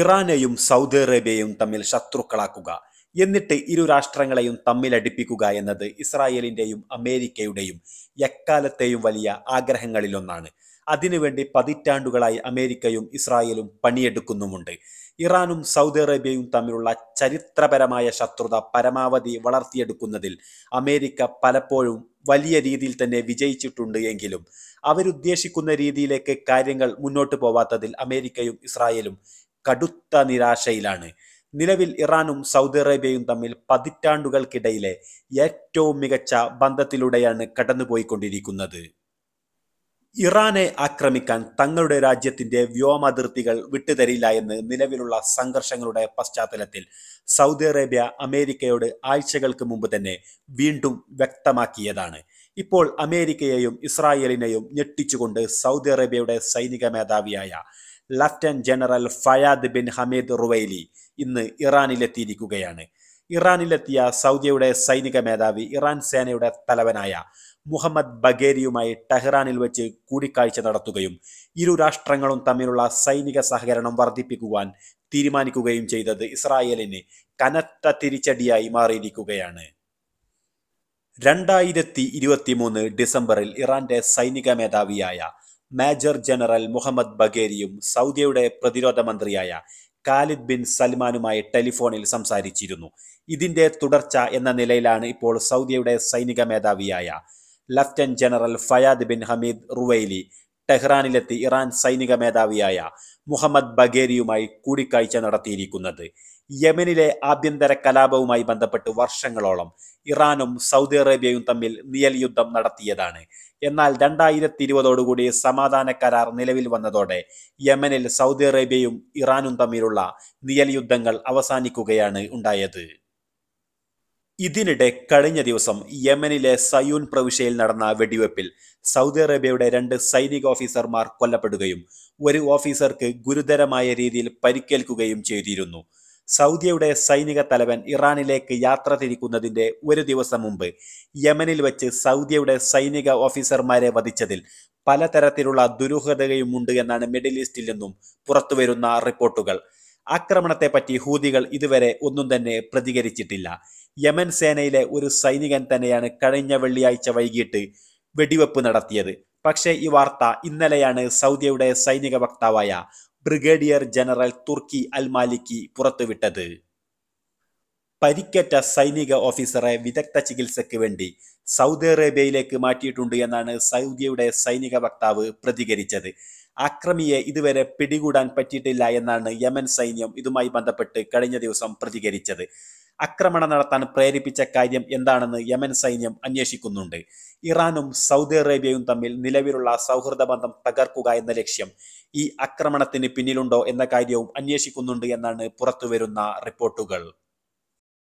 ഇറാനെയും Saudi അറേബ്യയും തമ്മിൽ ശത്രുക്കളാക്കുക എന്നിട്ട് ഇരു രാഷ്ട്രങ്ങളെയും തമ്മിലടിപ്പിക്കുക എന്നത് ഇസ്രായേലിന്റെയും അമേരിക്കയുടെയും എക്കാലത്തെയും വലിയ ആഗ്രഹങ്ങളിലൊന്നാണ് അതിനുവേണ്ടി പതിറ്റാണ്ടുകളായി അമേരിക്കയും ഇസ്രായേലും പണിയെടുക്കുന്നുമുണ്ട് ഇറാനും സൗദി അറേബ്യയും തമ്മിലുള്ള ചരിത്രപരമായ ശത്രുത പരമാവധി വളർത്തിയെടുക്കുന്നതിൽ അമേരിക്ക പലപ്പോഴും വലിയ രീതിയിൽ തന്നെ വിജയിച്ചിട്ടുണ്ട് എങ്കിലും അവരുദ്ദേശിക്കുന്ന രീതിയിലേക്ക് കാര്യങ്ങൾ മുന്നോട്ട് പോവാത്തതിൽ അമേരിക്കയും ഇസ്രായേലും കടുത്ത നിരാശയിലാണ് നിലവിൽ ഇറാനും സൗദി അറേബ്യയും തമ്മിൽ പതിറ്റാണ്ടുകൾക്കിടയിലെ ഏറ്റവും മികച്ച ബന്ധത്തിലൂടെയാണ് കടന്നുപോയിക്കൊണ്ടിരിക്കുന്നത് ഇറാനെ ആക്രമിക്കാൻ തങ്ങളുടെ രാജ്യത്തിന്റെ അതിർത്തികൾ വിട്ടുതരില്ല എന്ന് നിലവിലുള്ള സംഘർഷങ്ങളുടെ പശ്ചാത്തലത്തിൽ സൗദി അറേബ്യ അമേരിക്കയോട് ആഴ്ചകൾക്ക് മുമ്പ് തന്നെ വീണ്ടും വ്യക്തമാക്കിയതാണ് ഇപ്പോൾ അമേരിക്കയെയും ഇസ്രായേലിനെയും ഞെട്ടിച്ചുകൊണ്ട് സൗദി അറേബ്യയുടെ സൈനിക മേധാവിയായ lieutenant general Fayad bin Hamid Ruwaili ഇന്ന് ഇറാനിലെത്തിയിരിക്കുകയാണ് ഇറാനിലെത്തിയ സൗദിയുടെ സൈനിക മേധാവി ഇറാൻ സേനയുടെ തലവനായ മുഹമ്മദ് ബഗേരിയുമായി ടെഹ്റാനിൽ വെച്ച് കൂടിക്കാഴ്ച നടത്തുകയും ഇരു രാഷ്ട്രങ്ങളും തമ്മിലുള്ള സൈനിക സഹകരണം വർദ്ധിപ്പിക്കുവാൻ തീരുമാനിക്കുകയും ചെയ്തത് ഇസ്രായേലിന് കനത്ത തിരിച്ചടിയായി മാറിയിരിക്കുകയാണ് രണ്ടായിരത്തി ഇരുപത്തി മൂന്ന് ഡിസംബറിൽ ഇറാന്റെ സൈനിക മേധാവിയായ മേജർ ജനറൽ മുഹമ്മദ് ബഗേരിയും സൗദിയുടെ പ്രതിരോധ മന്ത്രിയായ ഖാലിദ് ബിൻ സൽമാനുമായി ടെലിഫോണിൽ സംസാരിച്ചിരുന്നു ഇതിന്റെ തുടർച്ച എന്ന നിലയിലാണ് ഇപ്പോൾ സൗദിയുടെ സൈനിക മേധാവിയായ lieutenant general Fayad bin Hamid Ruwaili ടെഹ്റാനിലെത്തി ഇറാൻ സൈനിക മേധാവിയായ മുഹമ്മദ് ബഗേരിയുമായി കൂടിക്കാഴ്ച നടത്തിയിരിക്കുന്നത് യമനിലെ ആഭ്യന്തര കലാപവുമായി ബന്ധപ്പെട്ട് വർഷങ്ങളോളം ഇറാനും സൗദി അറേബ്യയും തമ്മിൽ നിയൽ യുദ്ധം നടത്തിയതാണ് എന്നാൽ രണ്ടായിരത്തി ഇരുപതോടുകൂടി സമാധാന കരാർ നിലവിൽ വന്നതോടെ യമനിൽ സൗദി അറേബ്യയും ഇറാനും തമ്മിലുള്ള നിയൽ യുദ്ധങ്ങൾ അവസാനിക്കുകയാണ് ഉണ്ടായത് ഇതിനിടെ കഴിഞ്ഞ ദിവസം യമനിലെ സയൂൻ പ്രവിശ്യയിൽ നടന്ന വെടിവെപ്പിൽ സൗദി അറേബ്യയുടെ രണ്ട് സൈനിക ഓഫീസർമാർ കൊല്ലപ്പെടുകയും ഒരു ഓഫീസർക്ക് ഗുരുതരമായ രീതിയിൽ പരിക്കേൽക്കുകയും ചെയ്തിരുന്നു സൗദിയുടെ സൈനിക തലവൻ ഇറാനിലേക്ക് യാത്ര തിരിക്കുന്നതിന്റെ ഒരു ദിവസം മുമ്പ് യമനിൽ വെച്ച് സൗദിയുടെ സൈനിക ഓഫീസർമാരെ വധിച്ചതിൽ പലതരത്തിലുള്ള ദുരൂഹതയും ഉണ്ട് എന്നാണ് മിഡിൽ ഈസ്റ്റിൽ നിന്നും പുറത്തുവരുന്ന റിപ്പോർട്ടുകൾ ആക്രമണത്തെപ്പറ്റി ഹൂതികൾ ഇതുവരെ ഒന്നും തന്നെ പ്രതികരിച്ചിട്ടില്ല യമൻ സേനയിലെ ഒരു സൈനികൻ തന്നെയാണ് കഴിഞ്ഞ വെള്ളിയാഴ്ച വൈകിട്ട് വെടിവെപ്പ് നടത്തിയത് പക്ഷേ ഈ വാർത്ത ഇന്നലെയാണ് സൗദിയുടെ സൈനിക വക്താവായ brigadier general Turki al Maliki പുറത്തുവിട്ടത് പരിക്കേറ്റ സൈനിക ഓഫീസറെ വിദഗ്ധ ചികിത്സയ്ക്ക് വേണ്ടി സൗദി അറേബ്യയിലേക്ക് മാറ്റിയിട്ടുണ്ട് എന്നാണ് സൗദിയുടെ സൈനിക വക്താവ് പ്രതികരിച്ചത് അക്രമിയെ ഇതുവരെ പിടികൂടാൻ പറ്റിയിട്ടില്ല എന്നാണ് യമൻ സൈന്യം ഇതുമായി ബന്ധപ്പെട്ട് കഴിഞ്ഞ ദിവസം പ്രതികരിച്ചത് ആക്രമണം നടത്താൻ പ്രേരിപ്പിച്ച കാര്യം എന്താണെന്ന് യമൻ സൈന്യം അന്വേഷിക്കുന്നുണ്ട് ഇറാനും സൗദി അറേബ്യയും തമ്മിൽ നിലവിലുള്ള സൗഹൃദ ബന്ധം തകർക്കുക എന്ന ലക്ഷ്യം ഈ ആക്രമണത്തിന് പിന്നിലുണ്ടോ എന്ന കാര്യവും അന്വേഷിക്കുന്നുണ്ട് എന്നാണ് പുറത്തുവരുന്ന റിപ്പോർട്ടുകൾ